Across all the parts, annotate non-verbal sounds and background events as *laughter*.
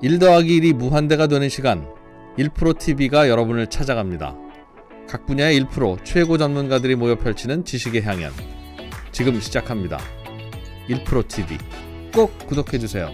1 더하기 1이 무한대가 되는 시간 1프로TV가 여러분을 찾아갑니다. 각 분야의 1프로 최고 전문가들이 모여 펼치는 지식의 향연 지금 시작합니다. 1프로TV 꼭 구독해주세요.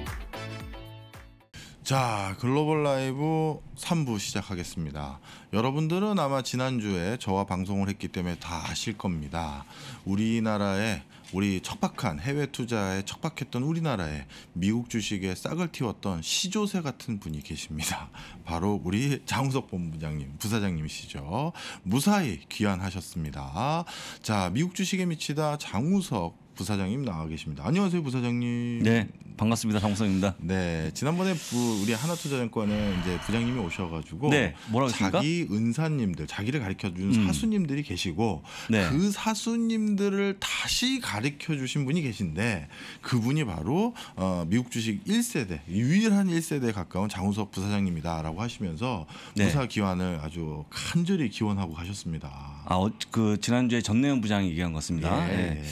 자, 글로벌 라이브 3부 시작하겠습니다. 여러분들은 아마 지난주에 저와 방송을 했기 때문에 다 아실 겁니다. 우리나라의 우리 척박한 해외 투자에 척박했던 우리나라에 미국 주식에 싹을 틔웠던 시조세 같은 분이 계십니다. *laughs* 바로 우리 장우석 본부장님, 부사장님이시죠. 무사히 귀환하셨습니다. 자, 미국 주식에 미치다 장우석 부사장님 나와 계십니다. 안녕하세요, 부사장님. 네, 반갑습니다, 장성입니다 네, 지난번에 부, 우리 하나투자증권에 이제 부장님이 오셔가지고 네, 뭐라고 했습니까? 자기 은사님들, 자기를 가르쳐준 음. 사수님들이 계시고 네. 그 사수님들을 다시 가르쳐주신 분이 계신데 그분이 바로 어, 미국 주식 1세대 유일한 1세대에 가까운 장우석 부사장님이다라고 하시면서 네. 부사 기환을 아주 간절히 기원하고 가셨습니다. 아, 어, 그 지난주에 전내현 부장이 얘기한 것 같습니다. 예. 예.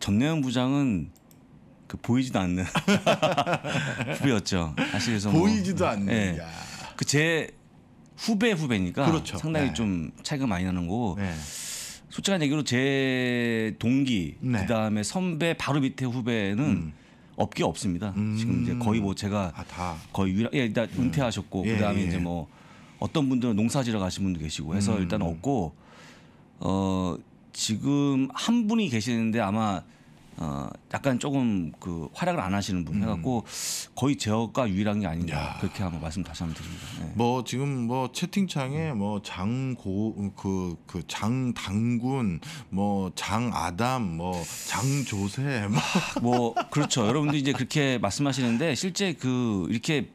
전내현 부장은 그 보이지도 않는 *laughs* 후배였죠. 사실 그래서 뭐 보이지도 네. 않는. 네. 그제 후배 후배니까 그렇죠. 상당히 네. 좀 차이가 많이 나는 거고 네. 솔직한 얘기로 제 동기 네. 그다음에 선배 바로 밑에 후배는 음. 없기 없습니다. 음. 지금 이제 거의 뭐 제가 아, 거의 유일한 예, 일단 음. 은퇴하셨고 예, 그다음에 예. 이제 뭐 어떤 분들은 농사지러 가신 분도 계시고 해서 음. 일단 없고 어 지금 한 분이 계시는데 아마 어 약간 조금 그 활약을 안 하시는 분 음. 해갖고 거의 제어가 유일한 게 아닌가 야. 그렇게 한번 말씀 다시 한번 드립니다. 네. 뭐 지금 뭐 채팅창에 음. 뭐 장고 그 그장 당군 뭐장 아담 뭐장 조세 *laughs* 뭐 그렇죠. 여러분들 이제 그렇게 말씀하시는데 실제 그 이렇게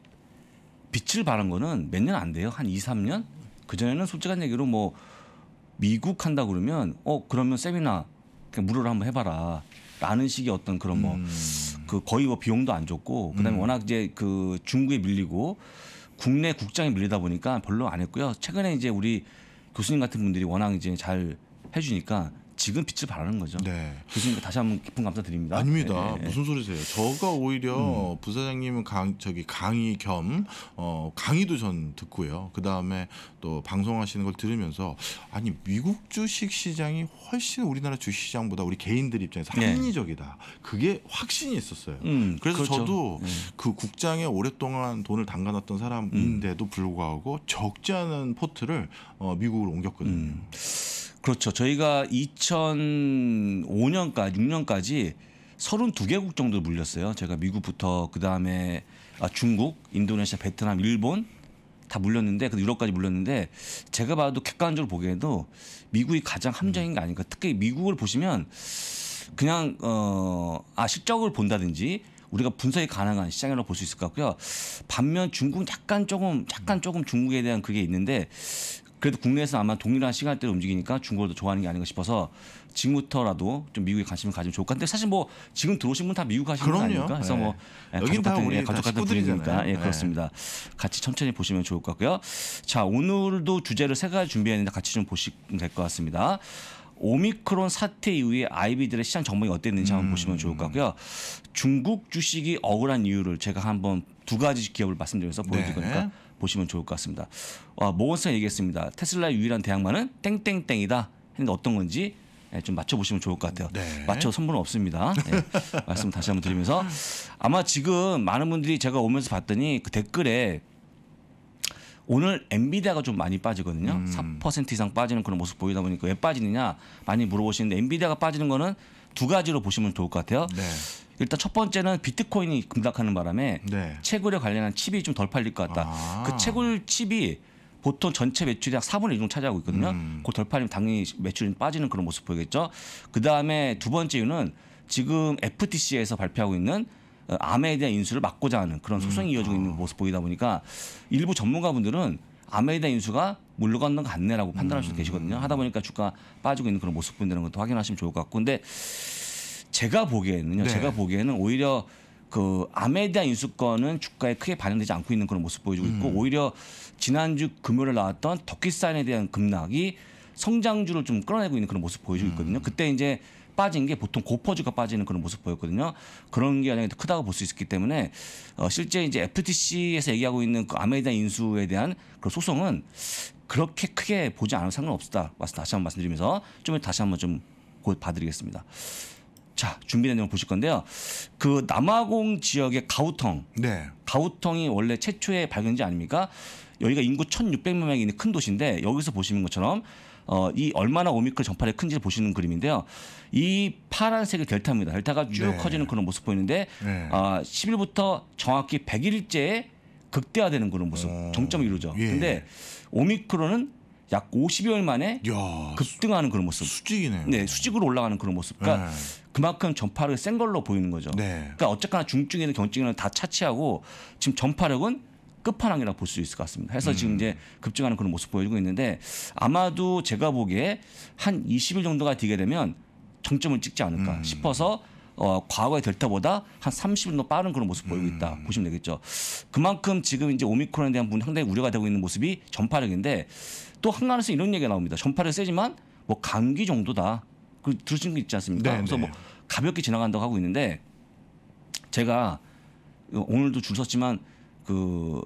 빛을 발한 거는 몇 년 안 돼요. 한 2, 3년? 그전에는 솔직한 얘기로 뭐 미국 한다 그러면 어 그러면 세미나 그냥 무료로 한번 해봐라 라는 식의 어떤 그런 뭐그 음. 거의 뭐 비용도 안 줬고 그다음에 음. 워낙 이제 그 중국에 밀리고 국내 국장에 밀리다 보니까 별로 안 했고요 최근에 이제 우리 교수님 같은 분들이 워낙 이제 잘 해주니까 지금 빛을 발하는 거죠. 네. 교수님 다시 한번 깊은 감사드립니다. 아닙니다. 네, 네, 네. 무슨 소리세요? 저가 오히려 음. 부사장님은 강 저기 강의 겸 어, 강의도 전 듣고요. 그 다음에 또 방송하시는 걸 들으면서 아니 미국 주식 시장이 훨씬 우리나라 주식 시장보다 우리 개인들 입장에서 네. 합리적이다. 네. 그게 확신이 있었어요. 음, 그래서 그렇죠. 저도 네. 그 국장에 오랫동안 돈을 담가놨던 사람인데도 음. 불구하고 적지 않은 포트를 어, 미국으로 옮겼거든요. 음. 그렇죠. 저희가 2005년까지 6년까지 32개국 정도 물렸어요. 제가 미국부터 그 다음에 아, 중국, 인도네시아, 베트남, 일본 다 물렸는데 그 유럽까지 물렸는데 제가 봐도 객관적으로 보기에도 미국이 가장 함정인 게 아닌가. 특히 미국을 보시면 그냥 어아 실적을 본다든지 우리가 분석이 가능한 시장이라고 볼 수 있을 것 같고요. 반면 중국은 약간 조금 약간 조금 중국에 대한 그게 있는데 그래도 국내에서 아마 동일한 시간대로 움직이니까 중국어도 좋아하는 게 아닌가 싶어서 지금부터라도 좀 미국에 관심을 가지면 좋을 것 같은데 사실 뭐 지금 들어오신 분 다 미국 가시는 거 아닙니까? 그래서 뭐 예, 예 가족 같은 예, 우리 가족 같은 분이니까 예, 예, 그렇습니다. 같이 천천히 보시면 좋을 것 같고요. 자 오늘도 주제를 세 가지 준비했는데 같이 좀 보시면 될 것 같습니다. 오미크론 사태 이후에 아이비들의 시장 전망이 어땠는지 한번 음. 보시면 좋을 것 같고요. 중국 주식이 억울한 이유를 제가 한번 두 가지 기업을 말씀드려서 보여드릴 네. 거니까 보시면 좋을 것 같습니다. 아, 모건스가 얘기했습니다. 테슬라의 유일한 대항만은 땡땡땡이다. 했는데 어떤 건지 예, 좀 맞춰보시면 좋을 것 같아요. 네. 맞춰 선물은 없습니다. 네. *laughs* 말씀 다시 한번 드리면서 아마 지금 많은 분들이 제가 오면서 봤더니 그 댓글에 오늘 엔비디아가 좀 많이 빠지거든요. 음. 4% 이상 빠지는 그런 모습 보이다 보니까 왜 빠지느냐 많이 물어보시는데 엔비디아가 빠지는 거는 두 가지로 보시면 좋을 것 같아요. 네. 일단 첫 번째는 비트코인이 급락하는 바람에 네. 채굴에 관련한 칩이 좀 덜 팔릴 것 같다. 아. 그 채굴 칩이 보통 전체 매출이 약 4분의 1 정도 차지하고 있거든요. 음. 그덜 팔리면 당연히 매출이 빠지는 그런 모습 보이겠죠. 그 다음에 두 번째 이유는 지금 FTC에서 발표하고 있는 어, 암에 대한 인수를 막고자 하는 그런 소송이 음. 이어지고 있는 아. 모습 보이다 보니까 일부 전문가분들은 암에 대한 인수가 물러가는 것 같네라고 판단할 수도 음. 계시거든요. 하다 보니까 주가 빠지고 있는 그런 모습 보 분들은 것도 확인하시면 좋을 것 같고 근데 제가 보기에는요. 네. 제가 보기에는 오히려 그 암에 대한 인수권은 주가에 크게 반영되지 않고 있는 그런 모습 보여주고 있고 음. 오히려 지난주 금요일 에 나왔던 더키산에 대한 급락이 성장주를 좀 끌어내고 있는 그런 모습 보여주고 음. 있거든요. 음. 그때 이제 빠진 게 보통 고퍼주가 빠지는 그런 모습 보였거든요. 그런 게 영향이 크다고 볼 수 있기 때문에 어 실제 이제 FTC에서 얘기하고 있는 그 아메리카 인수에 대한 그 소송은 그렇게 크게 보지 않을 상관없다. 다시 한번 말씀드리면서 좀 다시 한번 좀 곧 봐드리겠습니다. 자 준비된 내용 보실 건데요. 그 남아공 지역의 가우텅, 네. 가우텅이 원래 최초의 발견지 아닙니까? 여기가 인구 1,600만 명이 있는 큰 도시인데 여기서 보시는 것처럼 어, 이 얼마나 오미클 전파를 큰지를 보시는 그림인데요. 이 파란색이 델타입니다. 델타가 쭉 네. 커지는 그런 모습 보이는데 네. 어, 아, 10일부터 정확히 100일째 극대화되는 그런 모습, 어. 정점이 이루죠. 예. 근데 오미크론은 약 50여일 만에 야, 급등하는 그 그런 모습. 수직이네요. 네, 수직으로 올라가는 그런 모습. 그러니까 네. 그만큼 전파력이 센 걸로 보이는 거죠. 네. 그러니까 어쨌거나 중증이나 경증이나 다 차치하고 지금 전파력은 끝판왕이라고 볼 수 있을 것 같습니다. 해서 음. 지금 이제 급증하는 그런 모습 보여주고 있는데 아마도 제가 보기에 한 20일 정도가 되게 되면 정점을 찍지 않을까 음. 싶어서 어, 과거의 델타보다 한 30일 정도 빠른 그런 모습 보이고 있다 음. 보시면 되겠죠. 그만큼 지금 이제 오미크론에 대한 분 상당히 우려가 되고 있는 모습이 전파력인데 또 한간에서 이런 얘기가 나옵니다. 전파력 세지만 뭐 감기 정도다. 그 들으신 게 있지 않습니까? 네네. 그래서 뭐 네. 가볍게 지나간다고 하고 있는데 제가 오늘도 줄 섰지만 그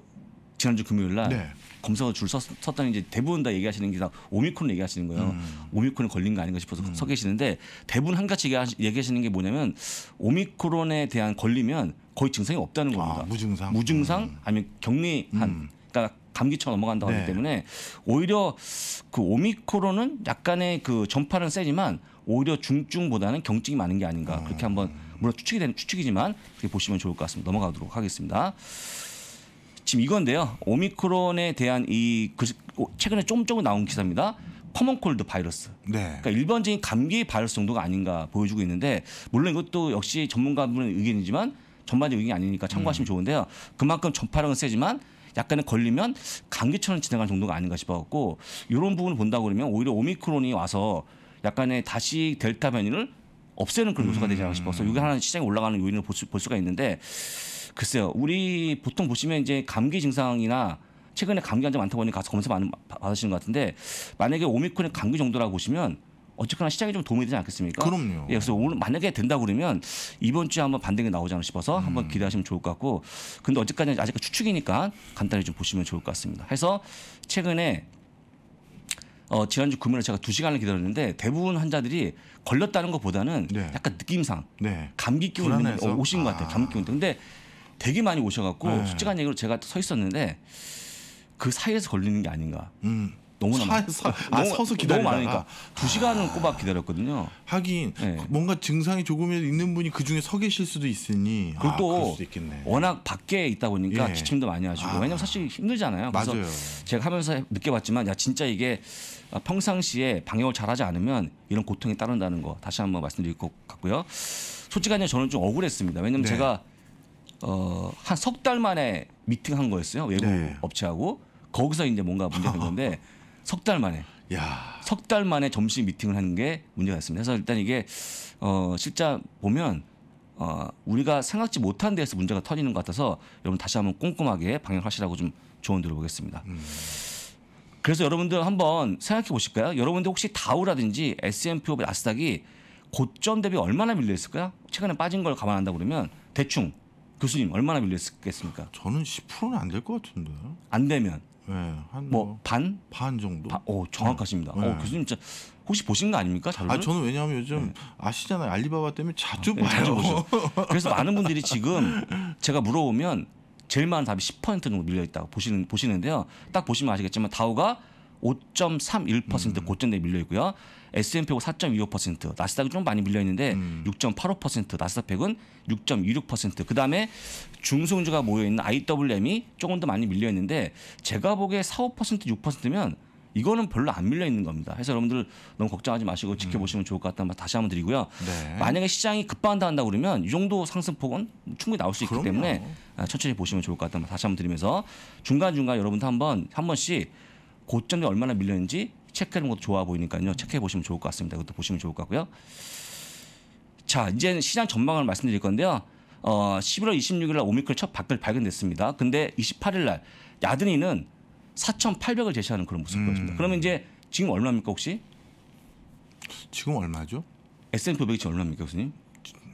지난주 금요일 날 네. 검사가 줄 섰, 섰더니 이제 대부분 다 얘기하시는 게 다 오미크론 얘기하시는 거예요. 음. 오미크론에 걸린 거 아닌가 싶어서 음. 서 계시는데 대부분 한 가지 얘기하시는 게 뭐냐면 오미크론에 대한 걸리면 거의 증상이 없다는 겁니다. 아, 무증상. 무증상 음. 아니면 격리한. 음. 감기처럼 넘어간다고 하기 네. 때문에 오히려 그 오미크론은 약간의 그 전파는 세지만 오히려 중증보다는 경증이 많은 게 아닌가 어. 그렇게 한번 물론 추측이 되는 추측이지만 그렇게 보시면 좋을 것 같습니다. 넘어가도록 하겠습니다. 지금 이건데요. 오미크론에 대한 이 그 최근에 조금 조금 나온 기사입니다. 커먼콜드 바이러스. 네. 그러니까 일반적인 감기 바이러스 정도가 아닌가 보여주고 있는데 물론 이것도 역시 전문가분의 의견이지만 전반적인 의견이 아니니까 참고하시면 음. 좋은데요. 그만큼 전파력은 세지만 약간의 걸리면 감기처럼 진행가는 정도가 아닌가 싶어갖고 이런 부분을 본다고 그러면 오히려 오미크론이 와서 약간의 다시 델타 변이를 없애는 그런 요소가 되지 않을까 싶어서 음. 이게 하나 시장이 올라가는 요인을 볼, 수, 볼 수가 있는데 글쎄요 우리 보통 보시면 이제 감기 증상이나 최근에 감기 환자 많다 보니 가서 검사 많이 받으시는 것 같은데 만약에 오미크론의 감기 정도라고 보시면 어쨌거나 시장에 좀 도움이 되지 않겠습니까? 그럼요. 예, 그래서 오늘 만약에 된다 그러면 이번 주에 한번 반등이 나오지 않나 싶어서 음. 한번 기대하시면 좋을 것 같고 근데 어쨌까지 아직 추측이니까 간단히 좀 보시면 좋을 것 같습니다. 해서 최근에 어, 지난주 금요일에 제가 두시간을 기다렸는데 대부분 환자들이 걸렸다는 것보다는 네. 약간 느낌상 네. 감기 기운 있 어, 오신 것 같아요. 감기 기운. 근데 되게 많이 오셔갖고 네. 솔직한 얘기로 제가 서 있었는데 그 사이에서 걸리는 게 아닌가. 음. 너무나 사, 사, 아, 아, 너무, 서서 기다리다가 너무 많으니까 아. 두 시간은 꼬박 기다렸거든요. 하긴 네. 뭔가 증상이 조금이라도 있는 분이 그 중에 서 계실 수도 있으니 그리고 아, 또 워낙 밖에 있다 보니까 예. 기침도 많이 하시고 아, 왜냐면 사실 힘들잖아요. 그래서 맞아요. 제가 하면서 느껴봤지만 야 진짜 이게 평상시에 방역을 잘하지 않으면 이런 고통이 따른다는 거 다시 한번 말씀드릴 것 같고요. 솔직하게 저는 좀 억울했습니다. 왜냐면 네. 제가 어, 한 석 달 만에 미팅한 거였어요. 외국 네. 업체하고 거기서 이제 뭔가 문제된 가 건데 석달 만에. 야. 석달 만에 점심 미팅을 하는 게 문제였습니다. 그래서 일단 이게 어 실제 보면 어 우리가 생각지 못한 데서 문제가 터지는 것 같아서 여러분 다시 한번 꼼꼼하게 방역하시라고 좀 조언 드려보겠습니다. 음. 그래서 여러분들 한번 생각해 보실까요? 여러분들 혹시 다우라든지 S&P 500, 아스닥이 고점 대비 얼마나 밀려 있을까요? 최근에 빠진 걸 감안한다 그러면 대충 교수님 얼마나 밀려 있겠습니까? 저는 10%는 안 될 것 같은데. 안 되면 네, 예, 한 뭐 반반 뭐 반 정도. 반, 오 정확하십니다. 네. 오, 교수님 진짜 혹시 보신 거 아닙니까? 아, 자료를? 아 저는 왜냐하면 요즘 네. 아시잖아요 알리바바 때문에 자주 아, 네, 봐요. 자주 보 *laughs* 그래서 많은 분들이 지금 제가 물어보면 제일 많은 답이 10% 정도 밀려 있다고 보시는 보시는데요. 딱 보시면 아시겠지만 다우가 5.31% 음. 고점대 밀려 있고요. S&P가 4.25%, 나스닥이 좀 많이 밀려 있는데 음. 6.85%, 나스닥은 6.26%. 그다음에 중소형주가 모여있는 IWM이 조금 더 많이 밀려 있는데 제가 보기에 4, 5% 6%면 이거는 별로 안 밀려 있는 겁니다. 해서 여러분들 너무 걱정하지 마시고 지켜보시면 음. 좋을 것 같다는 말 다시 한번 드리고요. 네. 만약에 시장이 급반한다 그러면 이 정도 상승폭은 충분히 나올 수 있기 그럼요. 때문에 아, 천천히 보시면 좋을 것 같다는 말 다시 한번 드리면서 중간중간 여러분들 한번 한 번씩 고점이 얼마나 밀려있는지 체크하는 것도 좋아 보이니까요. 체크해 보시면 좋을 것 같습니다. 그것도 보시면 좋을 것 같고요. 자, 이제 시장 전망을 말씀드릴 건데요. 어, 11월 26일 날 오미크론 첫 박들 발견됐습니다. 근데 28일 날 야드니는 4,800을 제시하는 그런 모습 음. 보였습니다. 그러면 이제 지금 얼마입니까 혹시? 지금 얼마죠? S&P 500이 지금 얼마입니까 교수님?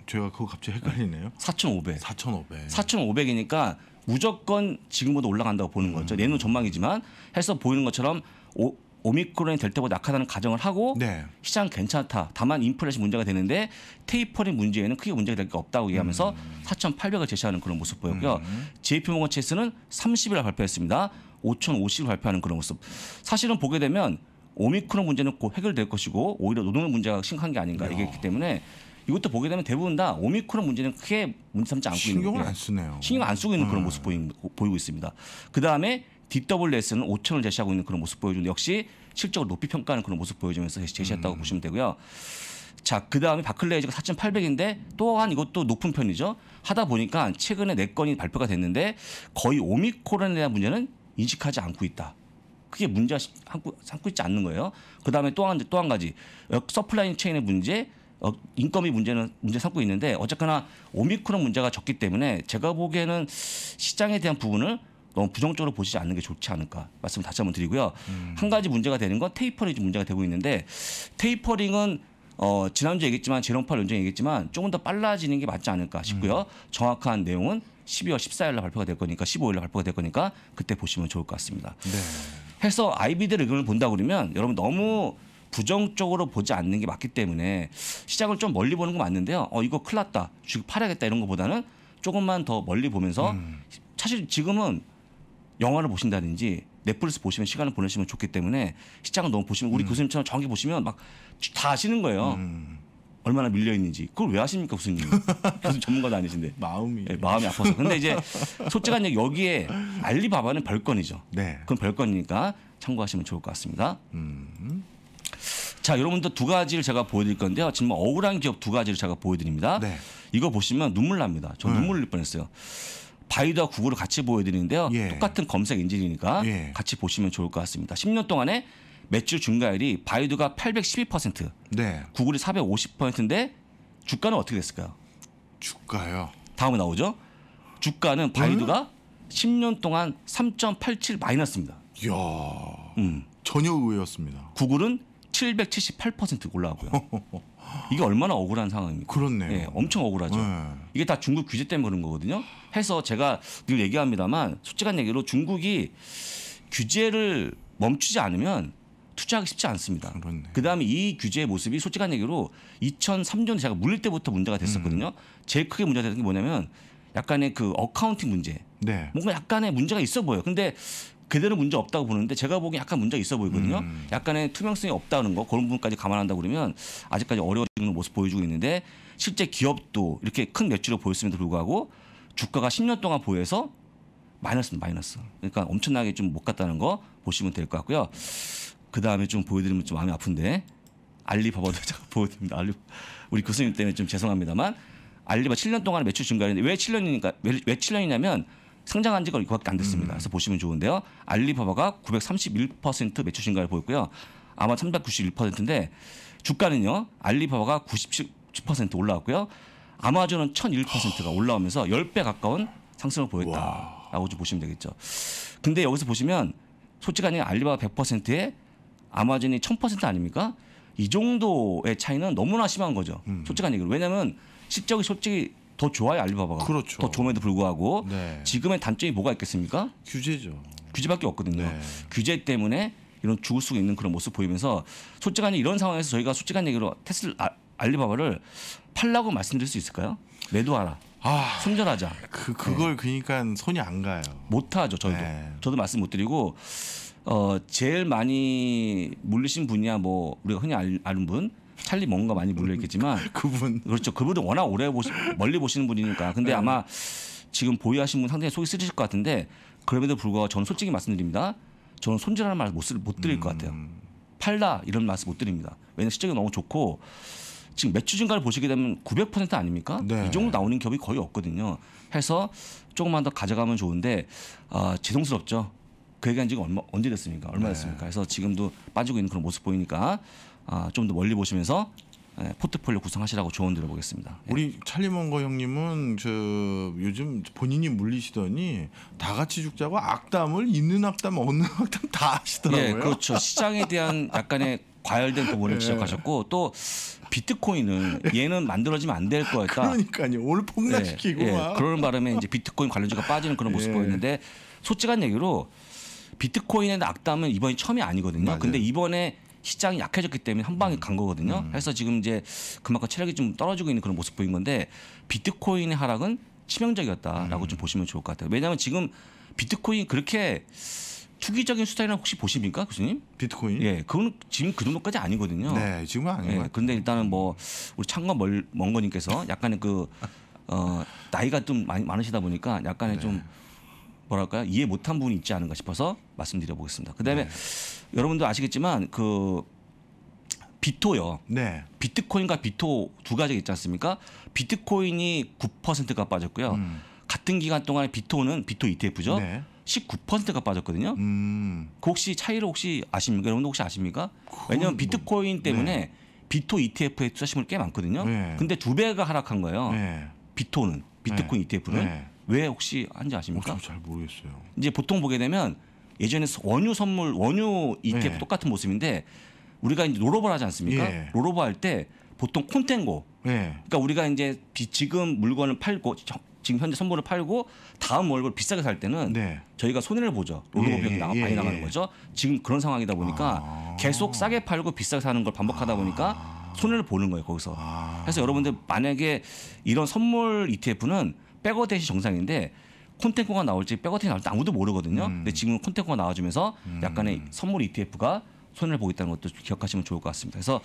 제가 그거 갑자기 헷갈리네요. 4,500. 4,500. 4,500이니까 무조건 지금보다 올라간다고 보는 거죠. 음. 내년 전망이지만 해서 보이는 것처럼 오, 오미크론이 될 때보다 약하다는 가정을 하고 네. 시장 괜찮다. 다만 인플레이션 문제가 되는데 테이퍼링 문제에는 크게 문제가 될 게 없다고 얘기하면서 음. 4,800을 제시하는 그런 모습 보였고요. 음. JP모건 체스는 30일 발표했습니다. 5,050을 발표하는 그런 모습. 사실은 보게 되면 오미크론 문제는 곧 해결될 것이고 오히려 노동의 문제가 심각한 게 아닌가 얘기했기 때문에 이것도 보게 되면 대부분 다 오미크론 문제는 크게 문제 삼지 않고 있는 신경을 안 쓰네요. 신경 안 쓰고 있는 그런 음. 모습 보이고 있습니다. 그 다음에 DWS는 5천을 제시하고 있는 그런 모습 보여주는 역시 실적을 높이 평가하는 그런 모습 보여주면서 제시했다고 음. 보시면 되고요. 자, 그 다음에 바클레이즈가 4,800인데 또한 이것도 높은 편이죠. 하다 보니까 최근에 4건이 발표가 됐는데 거의 오미코론에 대한 문제는 인식하지 않고 있다. 그게 문제 삼고, 삼고 있지 않는 거예요. 그 다음에 또한 또한 가지 서플라이 체인의 문제, 어, 인건비 문제는 문제 삼고 있는데 어쨌거나 오미크론 문제가 적기 때문에 제가 보기에는 시장에 대한 부분을 너무 부정적으로 보시지 않는 게 좋지 않을까 말씀 다시 한번 드리고요. 음. 한 가지 문제가 되는 건 테이퍼링이 문제가 되고 있는데 테이퍼링은 어, 지난주에 얘기했지만 제롬팔 논쟁 얘기했지만 조금 더 빨라지는 게 맞지 않을까 싶고요. 음. 정확한 내용은 12월 14일 날 발표가 될 거니까 15일 날 발표가 될 거니까 그때 보시면 좋을 것 같습니다. 네. 해서 아이비들 의견을 본다 그러면 여러분 너무 부정적으로 보지 않는 게 맞기 때문에 시작을좀 멀리 보는 거 맞는데요. 어 이거 클났다 주식 팔아야겠다 이런 것보다는 조금만 더 멀리 보면서 음. 사실 지금은 영화를 보신다든지 넷플릭스 보시면 시간을 보내시면 좋기 때문에 시장을 너무 보시면 우리 음. 교수님처럼 정확히 보시면 막 다 아시는 거예요. 음. 얼마나 밀려 있는지 그걸 왜 하십니까 교수님? *laughs* 교수님 전문가도 아니신데 마음이 네, 마음이 아파서. 근데 이제 솔직한 얘기 여기에 알리바바는 별건이죠. 네. 그건 별건이니까 참고하시면 좋을 것 같습니다. 음. 자, 여러분들 두 가지를 제가 보여드릴 건데요. 지금 뭐 억울한 기업 두 가지를 제가 보여드립니다. 네. 이거 보시면 눈물 납니다. 저 네. 눈물 날 뻔했어요. 바이드와 구글을 같이 보여드리는데요. 예. 똑같은 검색 엔진이니까 예. 같이 보시면 좋을 것 같습니다. 10년 동안에 매출 증가율이 바이두가 812%, 네. 구글이 450%인데 주가는 어떻게 됐을까요? 주가요. 다음에 나오죠. 주가는 바이두가 음? 10년 동안 3.87 마이너스입니다. 이야. 음. 전혀 의외였습니다. 구글은 778% 올라가고요. 이게 얼마나 억울한 상황입니까? 그렇네요. 네, 엄청 억울하죠. 네. 이게 다 중국 규제 때문에 그런 거거든요. 해서 제가 늘 얘기합니다만 솔직한 얘기로 중국이 규제를 멈추지 않으면 투자하기 쉽지 않습니다. 그 다음에 이 규제의 모습이 솔직한 얘기로 2003년 제가 물릴 때부터 문제가 됐었거든요. 음. 제일 크게 문제가 되는 게 뭐냐면 약간의 그 어카운팅 문제. 네. 뭔가 약간의 문제가 있어 보여요. 근데 그대로 문제 없다고 보는데 제가 보기엔 약간 문제가 있어 보이거든요. 음. 약간의 투명성이 없다는 거 그런 부분까지 감안한다 그러면 아직까지 어려워지는 모습 보여주고 있는데 실제 기업도 이렇게 큰 매출을 보였음에도 불구하고 주가가 10년 동안 보여서 마이너스 마이너스. 그러니까 엄청나게 좀 못 갔다는 거 보시면 될 것 같고요. 그 다음에 좀 보여드리면 좀 마음이 아픈데 알리바바도 제가 *laughs* 보여드립니다. 알리 우리 교수님 때문에 좀 죄송합니다만 알리바 7년 동안 매출 증가했는데 왜 7년이니까 왜, 왜 7년이냐면 성장한 지가 그거밖에안 됐습니다. 그래서 보시면 좋은데요. 알리바바가 931% 매출 증가를 보였고요. 아마 391%인데 주가는요. 알리바바가 97% 올라왔고요. 아마존은 1001%가 올라오면서 10배 가까운 상승을 보였다라고 좀 보시면 되겠죠. 근데 여기서 보시면 솔직하게 알리바바 100%에 아마존이 1000% 아닙니까? 이 정도의 차이는 너무나 심한 거죠. 음. 솔직한 얘기로. 왜냐면 실적이 솔직히 더 좋아요 알리바바가. 그렇죠. 더 좋음에도 불구하고 네. 지금의 단점이 뭐가 있겠습니까? 규제죠. 규제밖에 없거든요. 네. 규제 때문에 이런 죽을 수 있는 그런 모습 보이면서 솔직한 이런 상황에서 저희가 솔직한 얘기로 테슬라 아, 알리바바를 팔라고 말씀드릴 수 있을까요? 매도하라. 아, 손절하자. 그 그걸 네. 그러니까 손이 안 가요. 못 하죠, 저도. 네. 저도 말씀 못 드리고 어 제일 많이 물리신 분이야 뭐 우리가 흔히 아는 분 찰리 뭔가 많이 물려 있겠지만 *laughs* 그분 그렇죠. 그분도 워낙 오래 보시, 멀리 보시는 분이니까. 근데 네. 아마 지금 보유하신 분 상당히 속이 쓰리실 것 같은데 그럼에도 불구하고 저는 솔직히 말씀드립니다. 저는 손절하는 말못 못 드릴 것 음. 같아요. 팔라 이런 말씀 못 드립니다. 왜냐면 시적이 너무 좋고 지금 매출 증가를 보시게 되면 900% 아닙니까? 네. 이 정도 나오는 기업이 거의 없거든요. 해서 조금만 더 가져가면 좋은데 아, 죄송스럽죠. 그 얘기한 지금 얼마, 언제 됐습니까? 얼마 네. 됐습니까? 그래서 지금도 빠지고 있는 그런 모습 보이니까 아, 좀더 멀리 보시면서 네, 포트폴리오 구성하시라고 조언 드려보겠습니다. 예. 우리 네. 찰리몽거 형님은 저 요즘 본인이 물리시더니 다 같이 죽자고 악담을 있는 악담 없는 *laughs* 악담 다 하시더라고요. 네, 그렇죠. 시장에 대한 약간의 과열된 부분을 예. 지적하셨고 또 비트코인은 얘는 만들어지면 안 될 거였다. 그러니까요. 오 폭락시키고 예, 예. 그런 바람에 이제 비트코인 관련주가 빠지는 그런 모습 예. 보였는데 솔직한 얘기로 비트코인의 악담은 이번이 처음이 아니거든요. 맞아요. 근데 이번에 시장이 약해졌기 때문에 한 방에 음. 간 거거든요. 음. 그래서 지금 이제 그만큼 체력이 좀 떨어지고 있는 그런 모습 보인 건데 비트코인의 하락은 치명적이었다라고 음. 좀 보시면 좋을 것 같아요. 왜냐하면 지금 비트코인 그렇게 투기적인 수단이라 혹시 보십니까, 교수님? 비트코인? 예, 그건 지금 그 정도까지 아니거든요. 네, 지금은 아닌 예, 것런데 일단은 뭐 우리 창과 멀, 먼 거님께서 약간의 그 어, 나이가 좀 많이 많으시다 보니까 약간의 네. 좀 뭐랄까요 이해 못한 부분이 있지 않은가 싶어서 말씀드려보겠습니다. 그다음에 네. 여러분도 아시겠지만 그 비토요. 네. 비트코인과 비토 두 가지가 있지 않습니까? 비트코인이 9%가 빠졌고요. 음. 같은 기간 동안에 비토는 비토 ETF죠. 네. 19%가 빠졌거든요. 음. 그 혹시 차이를 혹시 아십니까? 여러분들 혹시 아십니까? 왜냐하면 뭐 비트코인 때문에 네. 비토 ETF에 투자심을 꽤 많거든요. 네. 근데 두 배가 하락한 거예요. 네. 비토는 비트코인 네. ETF는 네. 왜 혹시 한지 아십니까? 어, 잘 모르겠어요. 이제 보통 보게 되면 예전에 원유 선물 원유 ETF 네. 똑같은 모습인데 우리가 이제 롤오버 를 하지 않습니까? 예. 롤오버 할때 보통 콘텐고. 예. 그러니까 우리가 이제 지금 물건을 팔고 지금 현재 선물을 팔고 다음 월급 비싸게 살 때는 네. 저희가 손해를 보죠. 롤러비 예, 예, 많이 예, 나가는 예. 거죠. 지금 그런 상황이다 보니까 아. 계속 싸게 팔고 비싸게 사는 걸 반복하다 보니까 아. 손해를 보는 거예요. 거기서. 아. 그래서 여러분들 만약에 이런 선물 ETF는 백어대시 정상인데 콘텐츠가 나올지 백어텐이 나올지 아무도 모르거든요. 음. 근데 지금 콘텐츠가 나와주면서 음. 약간의 선물 ETF가 손해를 보고 있다는 것도 기억하시면 좋을 것 같습니다. 그래서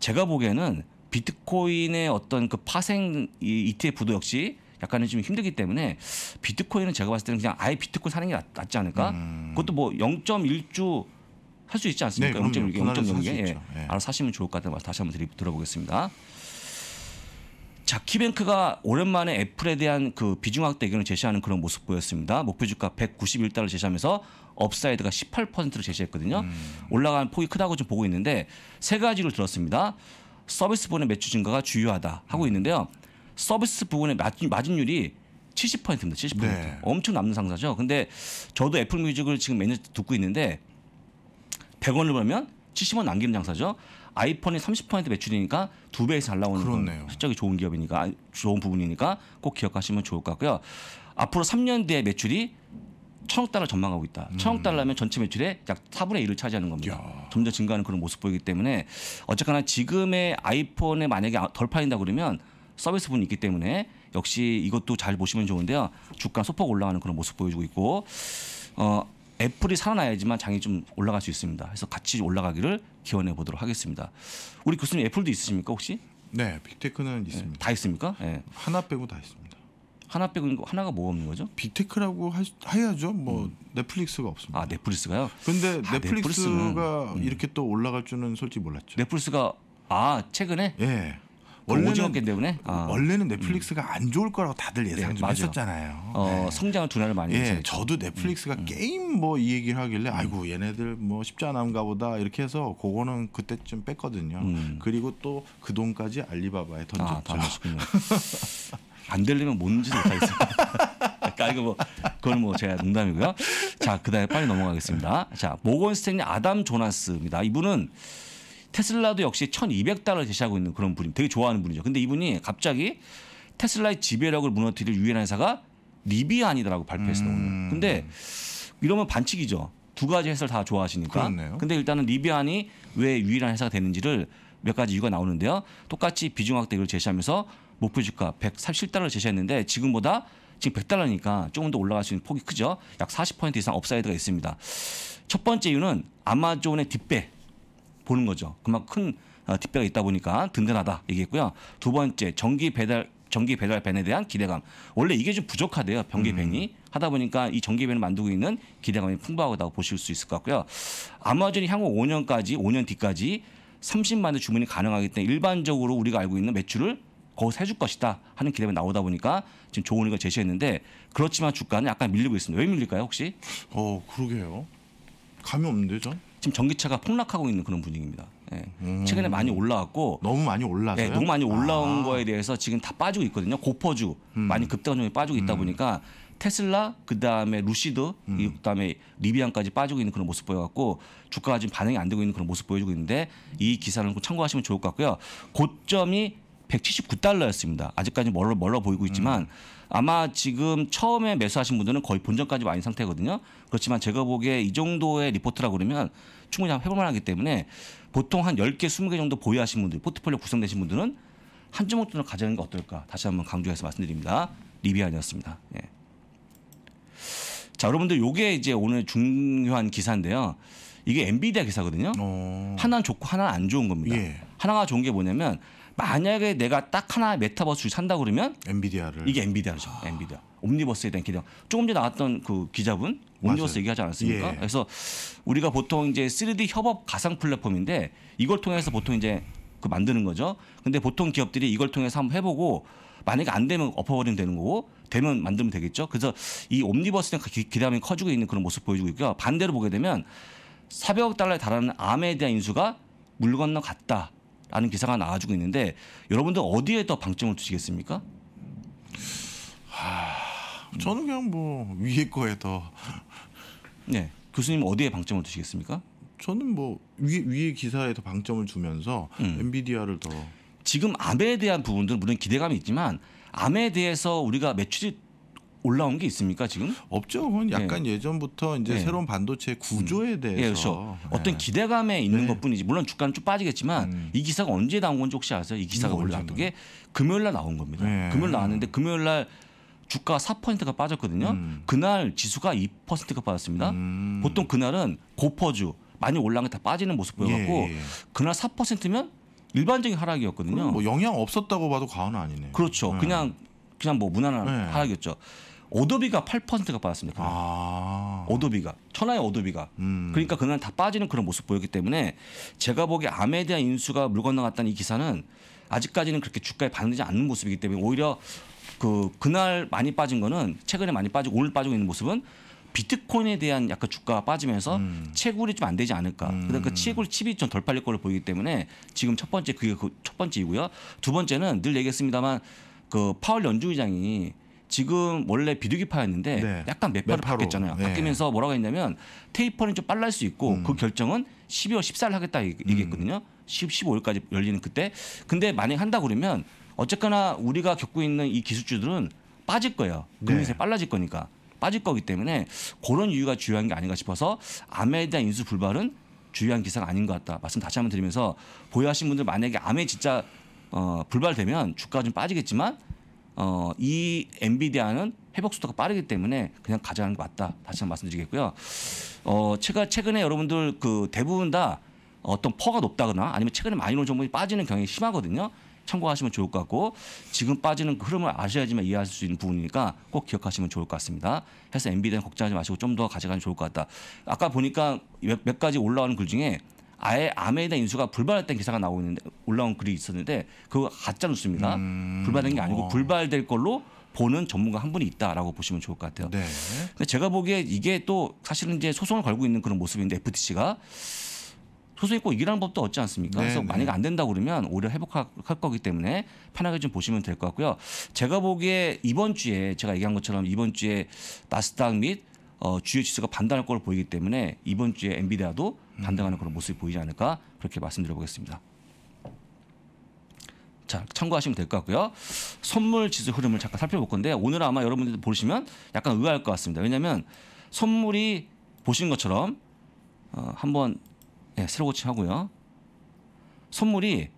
제가 보기에는 비트코인의 어떤 그 파생 ETF도 역시 약간은 좀 힘들기 때문에 비트코인은 제가 봤을 때는 그냥 아예 비트코인 사는 게 낫, 지 않을까? 음. 그것도 뭐 0.1주 할 수 있지 않습니까? 네, 0.1개, 0.0개. 예. 네. 알아서 사시면 좋을 것같아서 다시 한번 드리, 들어보겠습니다. 자키뱅크가 오랜만에 애플에 대한 그 비중 확대 의견을 제시하는 그런 모습 보였습니다. 목표 주가 191달러 제시하면서 업사이드가 18%를 제시했거든요. 음. 올라간 폭이 크다고 좀 보고 있는데 세가지로 들었습니다. 서비스 보는 매출 증가가 주요하다 하고 음. 있는데요. 서비스 부분의 마진, 율이 70%입니다. 70%. 네. 엄청 남는 상사죠. 근데 저도 애플 뮤직을 지금 매년 듣고 있는데 100원을 벌면 70원 남기는 장사죠. 아이폰이 30% 매출이니까 두 배에서 잘 나오는 그렇네요. 실적이 좋은 기업이니까 아, 좋은 부분이니까 꼭 기억하시면 좋을 것 같고요. 앞으로 3년 뒤에 매출이 천억 달러 전망하고 있다. 음. 천억 달러면 전체 매출의 약 4분의 1을 차지하는 겁니다. 야. 점점 증가하는 그런 모습 보이기 때문에 어쨌거나 지금의 아이폰에 만약에 덜 팔린다 그러면 서비스 분이 있기 때문에 역시 이것도 잘 보시면 좋은데요. 주가 소폭 올라가는 그런 모습 보여주고 있고 어, 애플이 살아나야지만 장이 좀 올라갈 수 있습니다. 그래서 같이 올라가기를 기원해 보도록 하겠습니다. 우리 교수님 애플도 있으십니까 혹시? 네, 빅테크는 있습니다. 네, 다 있습니까? 네. 하나 빼고 다 있습니다. 하나 빼고 하나가 뭐 없는 거죠? 빅테크라고 하, 해야죠. 뭐 음. 넷플릭스가 없습니다. 아 넷플릭스가요? 근데 아, 넷플릭스가 넷플릭스는, 음. 이렇게 또 올라갈 줄은 솔직히 몰랐죠. 넷플릭스가 아 최근에? 예. 오징어기 때문에 아. 원래는 넷플릭스가 음. 안 좋을 거라고 다들 네, 예상 네, 좀맞 했었잖아요. 어, 네. 성장을 둔화를 많이 예, 했어요. 예, 저도 넷플릭스가 음. 음. 게임 뭐이 얘기를 하길래 아이고 음. 얘네들 뭐 쉽지 않은가 보다 이렇게 해서 그거는 그때쯤 뺐거든요. 음. 그리고 또 그 돈까지 알리바바에 던졌죠. 아, *laughs* 안 되려면 뭔지 못하겠어요. *laughs* 그러니까 이거 뭐 그건 뭐 제가 농담이고요. 자 그다음에 빨리 넘어가겠습니다. 자 모건 스탠리 아담 조나스입니다. 이분은 테슬라도 역시 1200달러 제시하고 있는 그런 분이 되게 좋아하는 분이죠. 근데 이분이 갑자기 테슬라의 지배력을 무너뜨릴 유일한 회사가 리비안이다라고 발표했어요. 음. 근데 이러면 반칙이죠. 두 가지 해설 다 좋아하시니까. 그렇네요. 근데 일단은 리비안이 왜 유일한 회사가 되는지를 몇 가지 이유가 나오는데요. 똑같이 비중 확대를 제시하면서 목표 주가 137달러를 제시했는데 지금보다 지금 100달러니까 조금 더 올라갈 수 있는 폭이 크죠. 약 40% 이상 업사이드가 있습니다. 첫 번째 이유는 아마존의 뒷배 보는 거죠. 그만큼 큰 뒷배가 어, 있다 보니까 든든하다 얘기했고요. 두 번째 전기 배달 전기 배달 밴에 대한 기대감. 원래 이게 좀 부족하대요. 변기 음. 밴이. 음. 하다 보니까 이 전기 밴을 만들고 있는 기대감이 풍부하다고 보실 수 있을 것 같고요. 아마존이 향후 5년까지 5년 뒤까지 30만 대 주문이 가능하기 때문에 일반적으로 우리가 알고 있는 매출을 거기서 해줄 것이다 하는 기대감이 나오다 보니까 지금 좋은 이걸 제시했는데 그렇지만 주가는 약간 밀리고 있습니다. 왜 밀릴까요 혹시? 어 그러게요. 감이 없는데 전? 지금 전기차가 폭락하고 있는 그런 분위기입니다. 예. 음. 최근에 많이 올라왔고 너무 많이 올라서 예, 너무 많이 올라온 아. 거에 대해서 지금 다 빠지고 있거든요. 고퍼주 음. 많이 급등 중에 빠지고 있다 음. 보니까 테슬라 그다음에 루시드 음. 그다음에 리비안까지 빠지고 있는 그런 모습 보여갖고 주가가 지금 반응이 안 되고 있는 그런 모습 보여주고 있는데 이 기사를 참고하시면 좋을 것 같고요. 고점이 179달러였습니다. 아직까지 멀어 멀어 보이고 있지만 음. 아마 지금 처음에 매수하신 분들은 거의 본전까지 와 있는 상태거든요. 그렇지만 제가 보기에 이 정도의 리포트라 고 그러면 충분히 해볼 만하기 때문에 보통 한 10개, 20개 정도 보유하신 분들, 포트폴리오 구성되신 분들은 한 주목 정도 가져가는 게 어떨까 다시 한번 강조해서 말씀드립니다. 리비안이었습니다. 예. 자, 여러분들 요게 이제 오늘 중요한 기사인데요. 이게 엔비디아 기사거든요. 어... 하나는 좋고 하나는 안 좋은 겁니다. 예. 하나가 좋은 게 뭐냐면 만약에 내가 딱 하나 메타버스 를 산다 그러면 엔비디아를 이게 엔비디아죠. 아. 엔비디아. 옴니버스에 대한 기대. 조금 전에 나왔던 그 기자분 옴니버스 얘기하지 않았습니까? 예. 그래서 우리가 보통 이제 3D 협업 가상 플랫폼인데 이걸 통해서 보통 이제 그 만드는 거죠. 근데 보통 기업들이 이걸 통해서 한번 해보고 만약에 안 되면 엎어버리면 되는 거고 되면 만들면 되겠죠. 그래서 이 옴니버스는 기대감이 커지고 있는 그런 모습 보여주고 있고요. 반대로 보게 되면 400억 달러에 달하는 암에 대한 인수가 물 건너 갔다. 라는 기사가 나와주고 있는데 여러분들 어디에 더 방점을 두시겠습니까? 하... 저는 그냥 뭐 위에 거에 더 네. 교수님 어디에 방점을 두시겠습니까? 저는 뭐 위에, 위에 기사에 더 방점을 주면서 음. 엔비디아를 더 지금 암에 대한 부분들 물론 기대감이 있지만 암에 대해서 우리가 매출이 올라온 게 있습니까 지금? 없죠. 예. 약간 네. 예전부터 이제 네. 새로운 반도체 구조에 음. 예, 대해서 그렇죠. 어떤 기대감에 있는 것뿐이지 물론 주가는 좀 빠지겠지만 음. 이 기사가 언제 나온 건지 혹시 아세요? 이 기사가 올라 음, 나온 게 금요일 날 나온 겁니다. 금요일 나왔는데 금요일 날 주가 4%가 빠졌거든요. 음. 그날 지수가 2%가 빠졌습니다. 음. 보통 그날은 고퍼주 많이 올라온게 다 빠지는 모습 보여갖고 예, 예. 그날 4%면 일반적인 하락이었거든요. 뭐 영향 없었다고 봐도 과언은 아니네요. 그렇죠. 예. 그냥 그냥 뭐 무난한 하락이었죠. 오도비가 8%가 빠졌습니다. 아. 어도비가 천하의 오도비가 음. 그러니까 그날 다 빠지는 그런 모습 보였기 때문에 제가 보기에 암에 대한 인수가 물 건너갔다는 이 기사는 아직까지는 그렇게 주가에 반응되지 않는 모습이기 때문에 오히려 그 그날 많이 빠진 거는 최근에 많이 빠지고 오늘 빠지고 있는 모습은 비트코인에 대한 약간 주가가 빠지면서 음. 채굴이 좀 안 되지 않을까. 음. 그러니까 채굴 칩이 좀 덜 팔릴 걸로 보이기 때문에 지금 첫 번째 그게 그첫 번째이고요. 두 번째는 늘 얘기했습니다만 그 파월 연준 의장이 지금 원래 비둘기파였는데 네. 약간 매파로 바뀌었잖아요. 네. 바뀌면서 뭐라고 했냐면 테이퍼는 좀 빨라질 수 있고 음. 그 결정은 12월 14일 하겠다 음. 얘기했거든요. 음. 10, 5일까지 열리는 그때. 근데 만약 에 한다 고 그러면 어쨌거나 우리가 겪고 있는 이 기술주들은 빠질 거예요. 금융세 그 네. 빨라질 거니까 빠질 거기 때문에 그런 이유가 주요한 게 아닌가 싶어서 암에 대한 인수 불발은 주요한 기사가 아닌 것 같다. 말씀 다시 한번 드리면서 보유하신 분들 만약에 암에 진짜 어, 불발되면 주가 좀 빠지겠지만 어, 이 엔비디아는 회복 속도가 빠르기 때문에 그냥 가져가는 게 맞다. 다시 한번 말씀드리겠고요. 어, 제가 최근에 여러분들 그 대부분 다 어떤 퍼가 높다거나 아니면 최근에 많이 오는 종목이 빠지는 경향이 심하거든요. 참고하시면 좋을 것 같고 지금 빠지는 그 흐름을 아셔야지만 이해할수 있는 부분이니까 꼭 기억하시면 좋을 것 같습니다. 해서 엔비디아는 걱정하지 마시고 좀 더 가져가면 좋을 것 같다. 아까 보니까 몇, 몇 가지 올라오는 글 중에 아예 암에 대한 인수가 불발했다는 기사가 나오고 있는데 올라온 글이 있었는데 그거 가짜 뉴스입니다. 음. 불발된 게 아니고 어. 불발될 걸로 보는 전문가 한 분이 있다라고 보시면 좋을 것 같아요. 네. 근데 제가 보기에 이게 또 사실은 이제 소송을 걸고 있는 그런 모습인데 FTC가 소송이 고 이기라는 법도 없지 않습니까? 네, 그래서 네. 만약에 안 된다고 그러면 오히려 회복할 거기 때문에 편하게 좀 보시면 될 것 같고요. 제가 보기에 이번 주에 제가 얘기한 것처럼 이번 주에 나스닥 및 어, 주요 지수가 반등할 걸로 보이기 때문에 이번 주에 엔비디아도 반등하는 그런 모습이 보이지 않을까 그렇게 말씀드려 보겠습니다. 자, 참고하시면 될 것 같고요. 선물 지수 흐름을 잠깐 살펴볼 건데 오늘 아마 여러분들 보시면 약간 의아할 것 같습니다. 왜냐하면 선물이 보신 것처럼 어, 한번 예, 새로 고치하고요. 선물이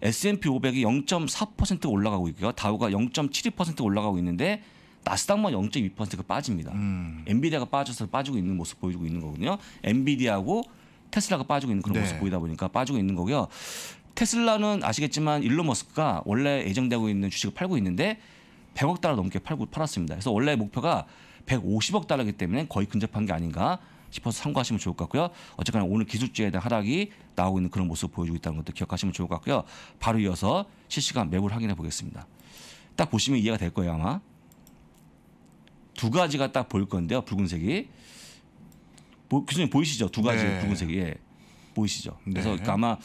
S&P 500이 0.4% 올라가고 있고요. 다우가 0.72% 올라가고 있는데 나스닥만 0.2% 빠집니다. 음. 엔비디아가 빠져서 빠지고 있는 모습 보여주고 있는 거거든요. 엔비디아하고 테슬라가 빠지고 있는 그런 네. 모습 보이다 보니까 빠지고 있는 거고요. 테슬라는 아시겠지만 일론 머스크가 원래 예정되고 있는 주식을 팔고 있는데 100억 달러 넘게 팔고 팔았습니다. 그래서 원래 목표가 150억 달러기 때문에 거의 근접한 게 아닌가 싶어서 참고하시면 좋을 것 같고요. 어쨌거나 오늘 기술주에 대한 하락이 나오고 있는 그런 모습 을 보여주고 있다는 것도 기억하시면 좋을 것 같고요. 바로 이어서 실시간 매물 확인해 보겠습니다. 딱 보시면 이해가 될 거예요 아마. 두 가지가 딱 보일 건데요. 붉은색이. 교수님 보이시죠 두 가지 네. 붉은색이 예. 보이시죠. 네. 그래서 그러니까 아마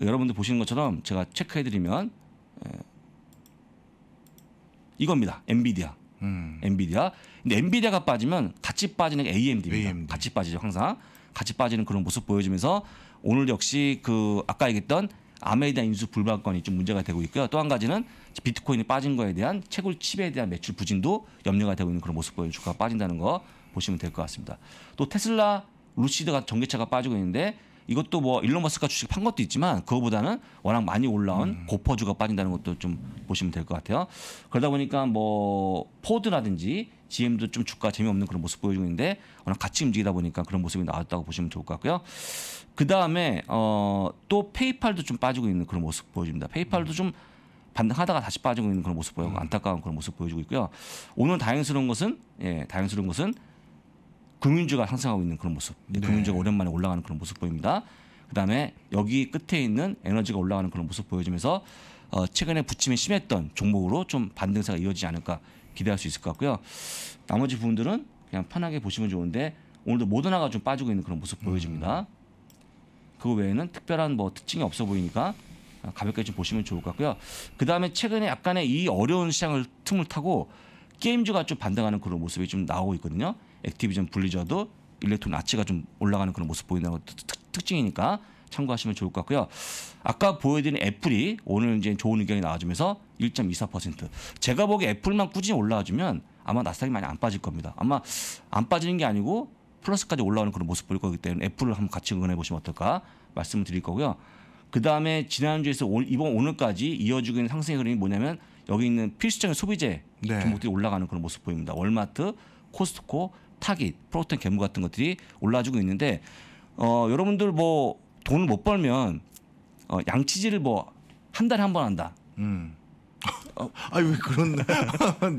여러분들 보시는 것처럼 제가 체크해드리면 예. 이겁니다. 엔비디아. 음. 엔비디아. 근데 엔비디아가 빠지면 같이 빠지는 게 AMD입니다. AMD. 같이 빠지죠 항상. 같이 빠지는 그런 모습 보여주면서 오늘 역시 그 아까 얘기했던 아메리다 인수 불발 건이 좀 문제가 되고 있고요. 또 한 가지는 비트코인이 빠진 거에 대한 채굴 칩에 대한 매출 부진도 염려가 되고 있는 그런 모습 보여 주고 빠진다는 거 보시면 될 것 같습니다. 또 테슬라 루시드가 전기차가 빠지고 있는데 이것도 뭐 일론 머스크가 주식 판 것도 있지만 그거보다는 워낙 많이 올라온 음. 고퍼주가 빠진다는 것도 좀 보시면 될 것 같아요. 그러다 보니까 뭐 포드라든지 GM도 좀 주가 재미없는 그런 모습 보여주고 있는데 워낙 같이 움직이다 보니까 그런 모습이 나왔다고 보시면 좋을 것 같고요. 그 다음에 어또 페이팔도 좀 빠지고 있는 그런 모습 보여줍니다. 페이팔도 좀 반등하다가 다시 빠지고 있는 그런 모습 보여고 음. 안타까운 그런 모습 보여주고 있고요. 오늘 다행스러운 것은 예 다행스러운 것은 금융주가 상승하고 있는 그런 모습. 네. 금융주가 오랜만에 올라가는 그런 모습 보입니다. 그다음에 여기 끝에 있는 에너지가 올라가는 그런 모습 보여지면서 어, 최근에 부침이 심했던 종목으로 좀 반등세가 이어지지 않을까 기대할 수 있을 것 같고요. 나머지 부분들은 그냥 편하게 보시면 좋은데 오늘도 모더나가 좀 빠지고 있는 그런 모습 음. 보여집니다. 그 외에는 특별한 뭐 특징이 없어 보이니까 가볍게 좀 보시면 좋을 것 같고요. 그 다음에 최근에 약간의 이 어려운 시장을 틈을 타고 게임주가 좀 반등하는 그런 모습이 좀 나오고 있거든요. 액티비전 블리자드 일렉트론 아치가 좀 올라가는 그런 모습 보이는 고 특징이니까 참고하시면 좋을 것 같고요. 아까 보여드린 애플이 오늘 이제 좋은 의견이 나와주면서 1.24% 제가 보기에 애플만 꾸준히 올라와주면 아마 나스닥이 많이 안 빠질 겁니다. 아마 안 빠지는 게 아니고 플러스까지 올라오는 그런 모습 보일 거기 때문에 애플을 한번 같이 응원해 보시면 어떨까 말씀을 드릴 거고요. 그 다음에 지난주에서 올, 이번 오늘까지 이어지고 있는 상승의 그림이 뭐냐면 여기 있는 필수적인 소비재 네. 종목들이 올라가는 그런 모습 보입니다. 월마트, 코스트코, 타깃, 프로틴 결무 같은 것들이 올라주고 있는데 어, 여러분들 뭐 돈을 못 벌면 어, 양치질을 뭐 한 달에 한 번 한다. 음. 어, *laughs* 아니 왜 그런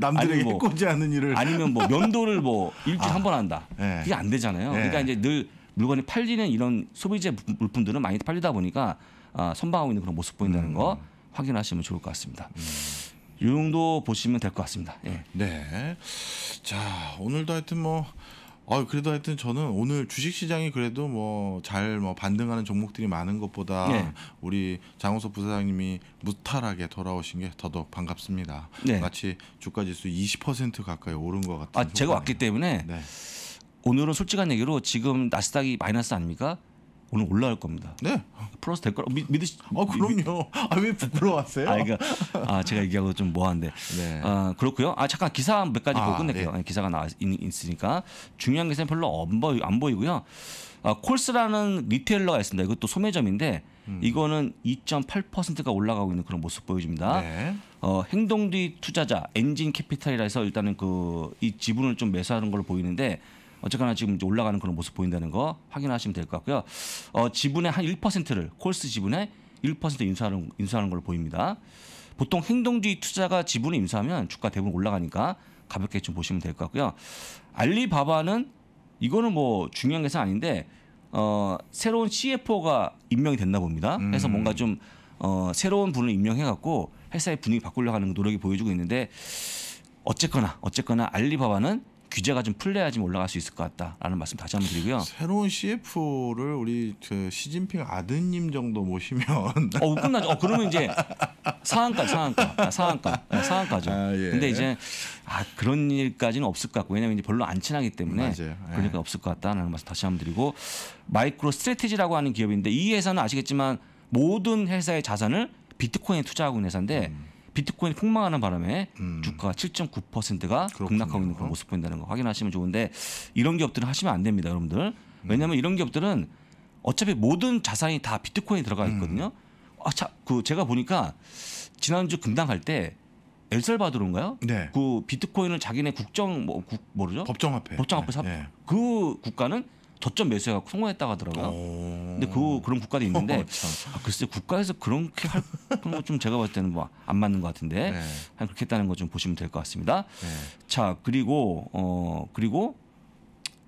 *laughs* 남들에게 뭐, 꼬지 않는 일을 아니면 뭐 면도를 뭐일주일 *laughs* 아, 한번 한다. 네. 그게 안 되잖아요. 네. 그러니까 이제 늘 물건이 팔리는 이런 소비재 물품들은 많이 팔리다 보니까 아, 선방하고 있는 그런 모습 보인다는 음. 거 확인하시면 좋을 것 같습니다. 음. 유 정도 보시면 될 것 같습니다. 예. 네. 자 오늘도 하여튼 뭐. 아 그래도 하여튼 저는 오늘 주식 시장이 그래도 뭐 잘 뭐 반등하는 종목들이 많은 것보다 네. 우리 장호석 부사장님이 무탈하게 돌아오신 게 더더욱 반갑습니다. 네. 마치 주가 지수 20% 가까이 오른 것 같은. 아효과 제가 왔기 때문에 네. 오늘은 솔직한 얘기로 지금 나스닥이 마이너스 아닙니까? 오늘 올라올 겁니다. 네. 플러스 될 거라고 믿, 으시아 그럼요. 아 왜부끄러워하요아 그러니까 아 제가 얘기하고 좀 뭐한데. 네. 아 그렇고요. 아 잠깐 기사 몇 가지 아, 보고 끝낼게요. 네. 예, 기사가 나 있으니까 중요한 기사는 별로 안, 보이, 안 보이고요. 아, 콜스라는 리테일러가 있습니다. 이것도 소매점인데 음. 이거는 2.8%가 올라가고 있는 그런 모습 보여집니다. 네. 어, 행동 뒤 투자자 엔진 캐피탈이라 해서 일단은 그 이 지분을 좀 매수하는 걸로 보이는데 어쨌거나 지금 올라가는 그런 모습 보인다는 거 확인하시면 될 것 같고요. 어, 지분의 한 1%를 콜스 지분의 1% 인수하는 인수하는 걸로 보입니다. 보통 행동주의 투자가 지분을 인수하면 주가 대부분 올라가니까 가볍게 좀 보시면 될 것 같고요. 알리바바는 이거는 뭐 중요한 것은 아닌데 어, 새로운 CFO가 임명이 됐나 봅니다. 그래서 음. 뭔가 좀 어, 새로운 분을 임명해갖고 회사의 분위기 바꾸려고 하는 노력이 보여주고 있는데 어쨌거나 어쨌거나 알리바바는 규제가 좀 풀려야 지 올라갈 수 있을 것 같다라는 말씀 다시 한번 드리고요. 새로운 CF를 우리 그 시진핑 아드님 정도 모시면 어 끝나죠. 어 그러면 이제 상한가 상한가 상한가 상한가죠. 아, 예. 근데 이제 아 그런 일까지는 없을 것 같고 왜냐면 이제 별로 안 친하기 때문에 맞아요. 그러니까 예. 없을 것 같다라는 말씀 다시 한번 드리고 마이크로 스트레티지라고 하는 기업인데 이 회사는 아시겠지만 모든 회사의 자산을 비트코인에 투자하고 있는 회사인데 음. 비트코인 폭망하는 바람에 음. 주가가 7.9%가 그렇군 급락하고 있는 그런 모습 보인다는 거 확인하시면 좋은데 이런 기업들은 하시면 안 됩니다, 여러분들. 왜냐하면 음. 이런 기업들은 어차피 모든 자산이 다 비트코인에 들어가 음. 있거든요. 음. 아, 자, 그 제가 보니까 지난주 금당 할때 엘살바도르인가요? 네. 그 비트코인을 자기네 국정 뭐 국, 뭐죠? 법정 화폐. 법정 화폐 네. 사. 네. 그 국가는 저점 매수해갖고 성공했다고 하더라고요. 어. 근데 그 그런 국가도 있는데 *laughs* 그렇죠. 아, 글쎄 국가에서 그렇게 할그좀 뭐 제가 봤을 때는 뭐안 맞는 것 같은데 네. 한 그렇게 했다는 거 좀 보시면 될 것 같습니다. 네. 자 그리고 어 그리고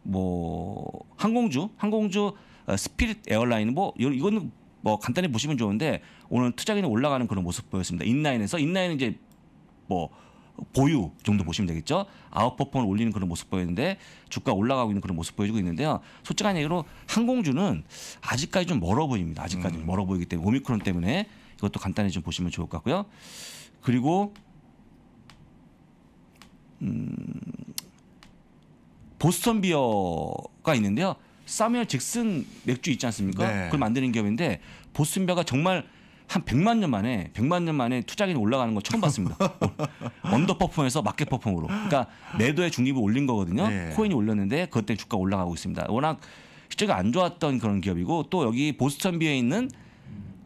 뭐 항공주 항공주 어, 스피릿 에어라인 뭐 이거는 뭐 간단히 보시면 좋은데 오늘 투자기는 올라가는 그런 모습 보였습니다. 인라인에서 인라인은 이제 뭐 보유 정도 보시면 되겠죠. 아웃퍼폼을 올리는 그런 모습 보이는데 주가 올라가고 있는 그런 모습 보여주고 있는데요. 솔직한 얘기로 항공주는 아직까지 좀 멀어 보입니다. 아직까지 음. 멀어 보이기 때문에 오미크론 때문에 이것도 간단히 좀 보시면 좋을 것 같고요. 그리고 음, 보스턴 비어가 있는데요. 사뮤엘 잭슨 맥주 있지 않습니까? 네. 그걸 만드는 기업인데 보스턴 비어가 정말 한 100만 년 만에 100만 년 만에 투자금이 올라가는 거 처음 봤습니다. 언더 퍼폼에서 마켓 퍼폼으로. 그러니까 매도의 중립을 올린 거거든요. 네. 코인이 올렸는데 그것 때문에 주가 가 올라가고 있습니다. 워낙 실제가 안 좋았던 그런 기업이고 또 여기 보스턴비에 있는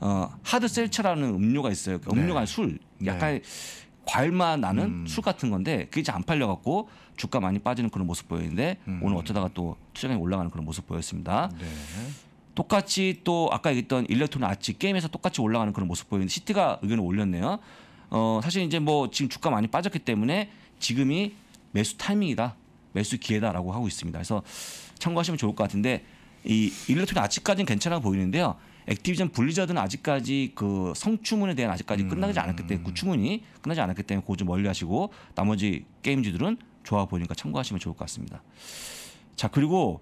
어, 하드셀처라는 음료가 있어요. 그 그러니까 음료가 네. 술. 네. 약간 네. 과일맛 나는 음. 술 같은 건데 그게 잘 안 팔려갖고 주가 많이 빠지는 그런 모습 보였는데 음. 오늘 어쩌다가 또 투자금이 올라가는 그런 모습 보였습니다. 네. 똑같이 또 아까 얘기했던 일렉트론 아치 게임에서 똑같이 올라가는 그런 모습 보이는데 시티가 의견을 올렸네요. 어, 사실 이제 뭐 지금 주가 많이 빠졌기 때문에 지금이 매수 타이밍이다. 매수 기회다라고 하고 있습니다. 그래서 참고하시면 좋을 것 같은데 이 일렉트론 아직까지는 괜찮아 보이는데요. 액티비전 블리자드는 아직까지 그 성추문에 대한 아직까지 음. 끝나지 않았기 때문에 구추문이 끝나지 않았기 때문에 그거 좀 멀리하시고 나머지 게임주들은 좋아 보이니까 참고하시면 좋을 것 같습니다. 자 그리고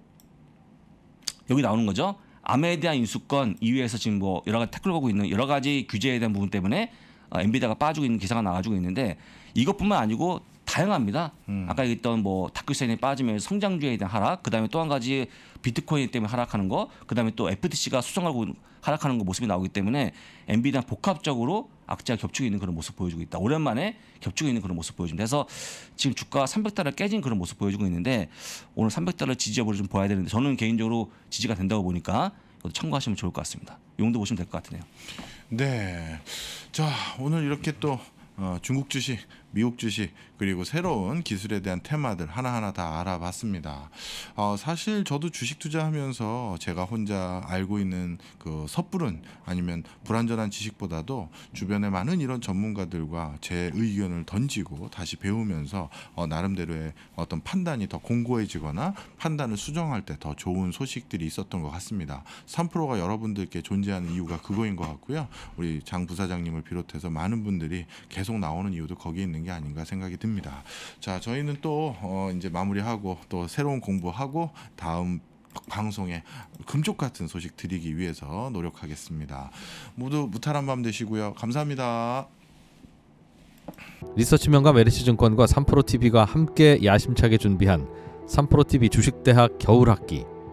여기 나오는 거죠. 암에 대한 인수권 이외에서 지금 뭐 여러 가지 태클 을 거고 있는 여러 가지 규제에 대한 부분 때문에 어, 엔비디아가 빠지고 있는 기사가 나와주고 있는데 이것뿐만 아니고 다양합니다. 음. 아까 얘기했던 뭐 다크사인이 빠지면 성장주에 대한 하락, 그다음에 또 한 가지 비트코인 때문에 하락하는 거, 그다음에 또 FTC가 수정하고 하락하는 거 모습이 나오기 때문에 엔비디아 복합적으로 악재가 겹치고 있는 그런 모습 보여주고 있다. 오랜만에 겹치고 있는 그런 모습 보여준다 그래서 지금 주가 300달러 깨진 그런 모습 보여주고 있는데 오늘 300달러 지지 여부를 좀 봐야 되는데 저는 개인적으로 지지가 된다고 보니까 이것도 참고하시면 좋을 것 같습니다. 용도 보시면 될 것 같으네요. 네. 자, 오늘 이렇게 또 어, 중국 주식 미국 주식 그리고 새로운 기술에 대한 테마들 하나하나 다 알아봤습니다. 어, 사실 저도 주식 투자하면서 제가 혼자 알고 있는 그 섣부른 아니면 불완전한 지식보다도 주변에 많은 이런 전문가들과 제 의견을 던지고 다시 배우면서 어, 나름대로의 어떤 판단이 더 공고해지거나 판단을 수정할 때 더 좋은 소식들이 있었던 것 같습니다. 3프로가 여러분들께 존재하는 이유가 그거인 것 같고요. 우리 장 부사장님을 비롯해서 많은 분들이 계속 나오는 이유도 거기에 있는 게게 아닌가 생각이 듭니다. 자, 저희는 또 어, 이제 마무리하고 또 새로운 공부하고 다음 방송에 금쪽 같은 소식 드리기 위해서 노력하겠습니다. 모두 무탈한 밤 되시고요. 감사합니다. 리서치 명가 메르시증권과 3프로TV가 함께 야심차게 준비한 3프로TV 주식대학 겨울학기